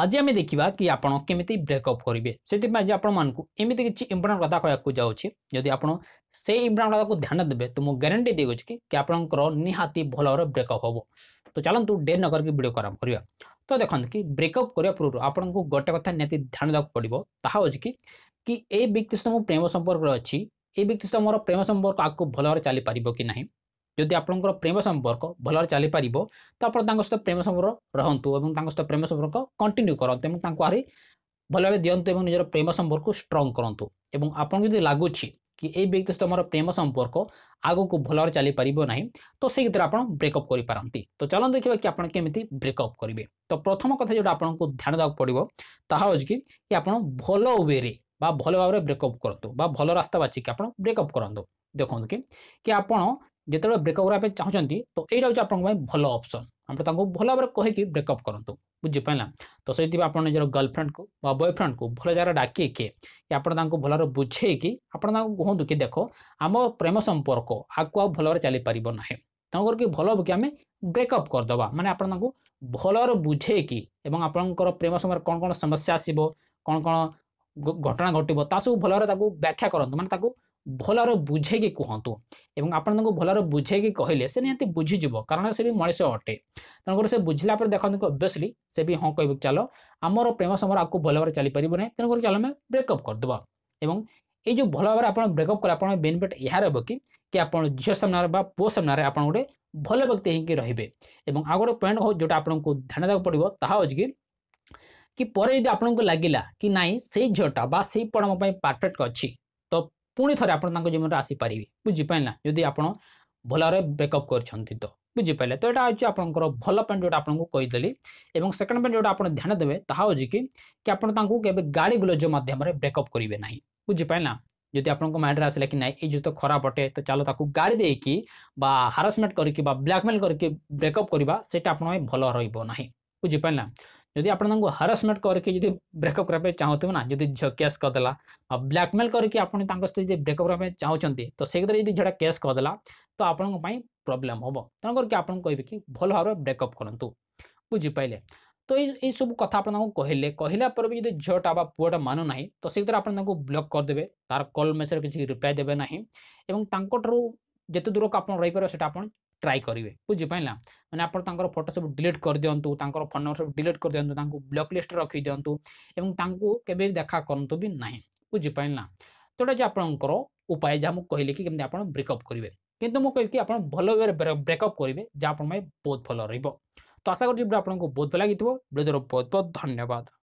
আজ আমি দেখিবা কি আপন কেমিতি ব্রেকঅপ করিবে সেপাই যে আপনার এমিতি কিছু ইম্পর্টাট কথা কয়া যাচ্ছি যদি আপনার সেই ইম্পর্টাট কথা ধ্যান দেবে তো মু গ্যারেটি দিয়েছি কি আপনার নিহাতি ভালভাবে ব্রেকঅপ হব তো চলতু ডের ন করি ভিডিও আরম্ভ করা তো দেখুন কি ব্রেকঅপ করা পূর্ব আপনার গোটে কথা নিহতি ধ্যান দেওয়া পড়ব তাহা হচ্ছে কি কি এই ব্যক্তি সহ মো প্রেম সম্পর্ক অছি এই ব্যক্তি সহ মোর প্রেম সম্পর্ক আগু ভালভাবে চালিপার কি না ଯଦି ଆପଣଙ୍କର ପ୍ରେମ ସମ୍ପର୍କ ଭଲରେ ଚାଲିପାରିବ ତ ଆପଣ ତାଙ୍କ ସହିତ ପ୍ରେମ ସମ୍ପର୍କ ରହନ୍ତୁ ଏବଂ ତାଙ୍କ ସହିତ ପ୍ରେମ ସମ୍ପର୍କ କଣ୍ଟିନ୍ୟୁ କରନ୍ତୁ ଏବଂ ତାଙ୍କୁ ଆହୁରି ଭଲ ଭାବେ ଦିଅନ୍ତୁ ଏବଂ ନିଜର ପ୍ରେମ ସମ୍ପର୍କକୁ ଷ୍ଟ୍ରଙ୍ଗ କରନ୍ତୁ ଏବଂ ଆପଣଙ୍କୁ ଯଦି ଲାଗୁଛି କି ଏଇ ବ୍ୟକ୍ତି ସହିତ ମୋର ପ୍ରେମ ସମ୍ପର୍କ ଆଗକୁ ଭଲରେ ଚାଲିପାରିବ ନାହିଁ ତ ସେଇ କ୍ଷେତ୍ରରେ ଆପଣ ବ୍ରେକଅପ୍ କରିପାରନ୍ତି ତ ଚାଲନ୍ତୁ ଦେଖିବା କି ଆପଣ କେମିତି ବ୍ରେକଅପ୍ କରିବେ ତ ପ୍ରଥମ କଥା ଯେଉଁଟା ଆପଣଙ୍କୁ ଧ୍ୟାନ ଦେବାକୁ ପଡ଼ିବ ତାହା ହେଉଛି କି ଆପଣ ଭଲ ୱେରେ ବା ଭଲ ଭାବରେ ବ୍ରେକଅପ୍ କରନ୍ତୁ ବା ଭଲ ରାସ୍ତା ବାଛିକି ଆପଣ ବ୍ରେକଅପ୍ କରନ୍ତୁ ଦେଖନ୍ତୁ କି କି ଆପଣ ଯେତେବେଳେ ବ୍ରେକଅପ୍ କରିବା ପାଇଁ ଚାହୁଁଛନ୍ତି ତ ଏଇଟା ହେଉଛି ଆପଣଙ୍କ ପାଇଁ ଭଲ ଅପସନ୍ ଆପଣ ତାଙ୍କୁ ଭଲ ଭାବରେ କହିକି ବ୍ରେକଅପ୍ କରନ୍ତୁ ବୁଝିପାରିଲା ତ ସେଇଥିପାଇଁ ଆପଣ ନିଜର ଗର୍ଲଫ୍ରେଣ୍ଡକୁ ବା ବୟଫ୍ରେଣ୍ଡକୁ ଭଲ ଜାଗାରେ ଡାକିକି ଆପଣ ତାଙ୍କୁ ଭଲରେ ବୁଝେଇକି ଆପଣ ତାଙ୍କୁ କୁହନ୍ତୁ କି ଦେଖ ଆମ ପ୍ରେମ ସମ୍ପର୍କ ଆକୁ ଆଉ ଭଲରେ ଚାଲିପାରିବ ନାହିଁ ତେଣୁକରି କି ଭଲ କି ଆମେ ବ୍ରେକଅପ୍ କରିଦେବା ମାନେ ଆପଣ ତାଙ୍କୁ ଭଲରେ ବୁଝେଇକି ଏବଂ ଆପଣଙ୍କର ପ୍ରେମ ସମୟରେ କ'ଣ କ'ଣ ସମସ୍ୟା ଆସିବ କ'ଣ କ'ଣ ଘଟଣା ଘଟିବ ତା ସବୁ ଭଲରେ ତାକୁ ବ୍ୟାଖ୍ୟା କରନ୍ତୁ ମାନେ ତାକୁ भलार बुझे कहतु एवं आपन को भलार बुझे कहले से निति बुझीज कारण से भी मनीष अटे तेणुकर से बुझला देखते ओबियसली से भी हाँ कह चल आम प्रेम समय आपको भल भाव चली पारे ना तेणुकर चल आम ब्रेकअप करदे ये जो भल भाव आप ब्रेकअप कले आप बेनिफिट यार हे कि आप झील सामने पुओ सामने आप गए भल व्यक्ति हो रे आउ गोटे पॉइंट जो आपको ध्यान देखा पड़ो ता कि आपको लगला कि ना से झीलटा से पढ़ा मोबाइल परफेक्ट अच्छी पुणी थे आपन जीवन में आसपारे बुझीपाला जी आप भल ब्रेकअप कर तो बुझीपाले तो यहाँ हूँ भल पेंट जो आपको कहीदेली सेकेंड पेंट जो आप ध्यान देते हैं कि आप गाड़ी ग्लोज मध्यम ब्रेकअप करेंगे ना बुझीपाला जदि आप माइंड में ना ये जुत खराब अटे तो चलो ताकि गाड़ी देकी हारासमेंट कर ब्लाकमेल करके ब्रेकअप करवा से आप भल रही बुझीपाला ଯଦି ଆପଣ ତାଙ୍କୁ ହାରାସମେଣ୍ଟ କରିକି ଯଦି ବ୍ରେକଅପ୍ କରିବା ପାଇଁ ଚାହୁଁଥିବେ ନା ଯଦି ଝିଅ କେସ୍ କରିଦେଲା ଆଉ ବ୍ଲାକମେଲ୍ କରିକି ଆପଣ ତାଙ୍କ ସହିତ ଯଦି ବ୍ରେକଅପ୍ କରିବା ପାଇଁ ଚାହୁଁଛନ୍ତି ତ ସେଇଥିରେ ଯଦି ଝିଅଟା କେସ୍ କରିଦେଲା ତ ଆପଣଙ୍କ ପାଇଁ ପ୍ରୋବ୍ଲେମ୍ ହେବ ତେଣୁ କରିକି ଆପଣଙ୍କୁ କହିବେ କି ଭଲ ଭାବରେ ବ୍ରେକଅପ୍ କରନ୍ତୁ ବୁଝିପାରିଲେ ତ ଏଇ ଏଇସବୁ କଥା ଆପଣ ତାଙ୍କୁ କହିଲେ କହିଲା ପରେ ବି ଯଦି ଝିଅଟା ବା ପୁଅଟା ମାନୁନାହିଁ ତ ସେଇଥିରେ ଆପଣ ତାଙ୍କୁ ବ୍ଲକ୍ କରିଦେବେ ତା'ର କଲ୍ ମେସେଜ୍ କିଛି ରିପ୍ଲାଏ ଦେବେ ନାହିଁ ଏବଂ ତାଙ୍କଠାରୁ ଯେତେ ଦୂରକୁ ଆପଣ ରହିପାରିବେ ସେଇଟା ଆପଣ ଟ୍ରାଏ କରିବେ ବୁଝିପାରିଲା ମାନେ ଆପଣ ତାଙ୍କର ଫଟୋ ସବୁ ଡିଲିଟ୍ କରିଦିଅନ୍ତୁ ତାଙ୍କର ଫୋନ୍ ନମ୍ବର ସବୁ ଡିଲିଟ୍ କରିଦିଅନ୍ତୁ ତାଙ୍କୁ ବ୍ଲକ୍ ଲିଷ୍ଟରେ ରଖିଦିଅନ୍ତୁ ଏବଂ ତାଙ୍କୁ କେବେ ଦେଖା କରନ୍ତୁ ବି ନାହିଁ ବୁଝିପାରିଲା ତ ଏଇଟା ଯେ ଆପଣଙ୍କର ଉପାୟ ଯାହା ମୁଁ କହିଲି କି କେମିତି ଆପଣ ବ୍ରେକଅପ୍ କରିବେ କିନ୍ତୁ ମୁଁ କହିବି କି ଆପଣ ଭଲ ୱେରେ ବ୍ରେକଅପ୍ କରିବେ ଯାହା ଆପଣ ପାଇଁ ବହୁତ ଭଲ ରହିବ ତ ଆଶା କରୁଛି ଭିଡ଼ିଓ ଆପଣଙ୍କୁ ବହୁତ ଭଲ ଲାଗିଥିବ ଭିଡ଼ିଓ ବହୁତ ବହୁତ ଧନ୍ୟବାଦ